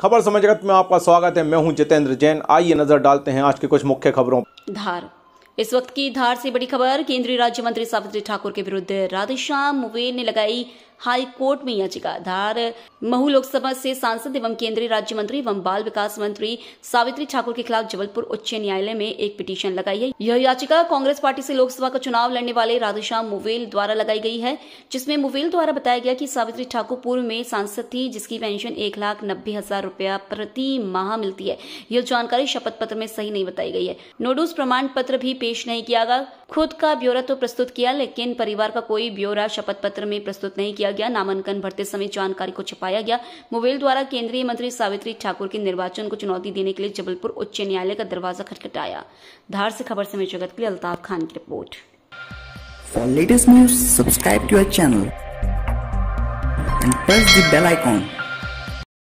खबर समय जगत में आपका स्वागत है मैं हूं जितेंद्र जैन आइए नजर डालते हैं आज की कुछ मुख्य खबरों धार इस वक्त की धार से बड़ी खबर केंद्रीय राज्य मंत्री सावित्री ठाकुर के विरुद्ध राधेश्याम मुवेर ने लगाई हाई कोर्ट में याचिका धार महू लोकसभा से सांसद एवं केंद्रीय राज्य मंत्री एवं बाल विकास मंत्री सावित्री ठाकुर के खिलाफ जबलपुर उच्च न्यायालय में एक पिटीशन लगाई है यह याचिका कांग्रेस पार्टी से लोकसभा का चुनाव लड़ने वाले राधेश्याम मुवेल द्वारा लगाई गई है जिसमें मुवेल द्वारा बताया गया कि सावित्री ठाकुर पूर्व में सांसद थी जिसकी पेंशन एक लाख नब्बे हजार रूपया प्रति माह मिलती है यह जानकारी शपथ पत्र में सही नहीं बताई गई है नोडूस प्रमाण पत्र भी पेश नहीं किया गया खुद का ब्यौरा तो प्रस्तुत किया लेकिन परिवार का कोई ब्यौरा शपथ पत्र में प्रस्तुत नहीं किया किया गया नामांकन भरते समय जानकारी को छिपाया गया मोबेल द्वारा केंद्रीय मंत्री सावित्री ठाकुर के निर्वाचन को चुनौती देने के लिए जबलपुर उच्च न्यायालय का दरवाजा खटखटाया धार से खबर समय जगत के लिए अल्ताफ खान की report latest news subscribe to our channel